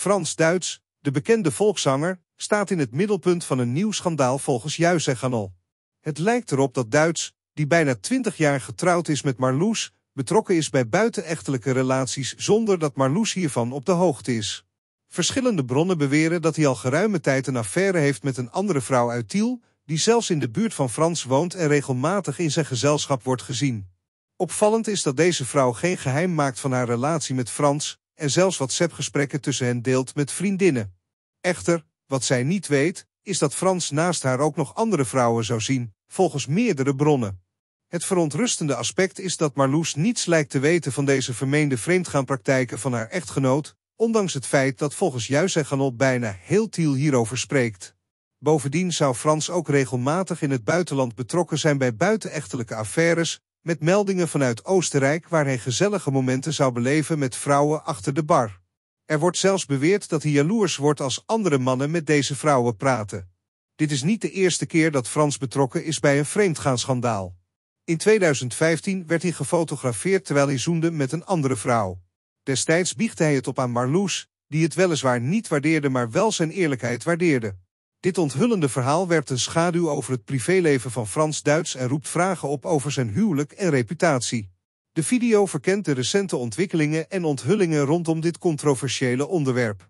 Frans-Duits, de bekende volkszanger, staat in het middelpunt van een nieuw schandaal volgens Juis en Het lijkt erop dat Duits, die bijna twintig jaar getrouwd is met Marloes, betrokken is bij buitenechtelijke relaties zonder dat Marloes hiervan op de hoogte is. Verschillende bronnen beweren dat hij al geruime tijd een affaire heeft met een andere vrouw uit Tiel, die zelfs in de buurt van Frans woont en regelmatig in zijn gezelschap wordt gezien. Opvallend is dat deze vrouw geen geheim maakt van haar relatie met Frans, en zelfs WhatsApp-gesprekken tussen hen deelt met vriendinnen. Echter, wat zij niet weet, is dat Frans naast haar ook nog andere vrouwen zou zien, volgens meerdere bronnen. Het verontrustende aspect is dat Marloes niets lijkt te weten van deze vermeende vreemdgaanpraktijken van haar echtgenoot, ondanks het feit dat volgens juist zijn genot bijna heel Tiel hierover spreekt. Bovendien zou Frans ook regelmatig in het buitenland betrokken zijn bij buitenechtelijke affaires, met meldingen vanuit Oostenrijk waar hij gezellige momenten zou beleven met vrouwen achter de bar. Er wordt zelfs beweerd dat hij jaloers wordt als andere mannen met deze vrouwen praten. Dit is niet de eerste keer dat Frans betrokken is bij een vreemdgaanschandaal. In 2015 werd hij gefotografeerd terwijl hij zoende met een andere vrouw. Destijds biechtte hij het op aan Marloes, die het weliswaar niet waardeerde maar wel zijn eerlijkheid waardeerde. Dit onthullende verhaal werpt een schaduw over het privéleven van Frans Duits en roept vragen op over zijn huwelijk en reputatie. De video verkent de recente ontwikkelingen en onthullingen rondom dit controversiële onderwerp.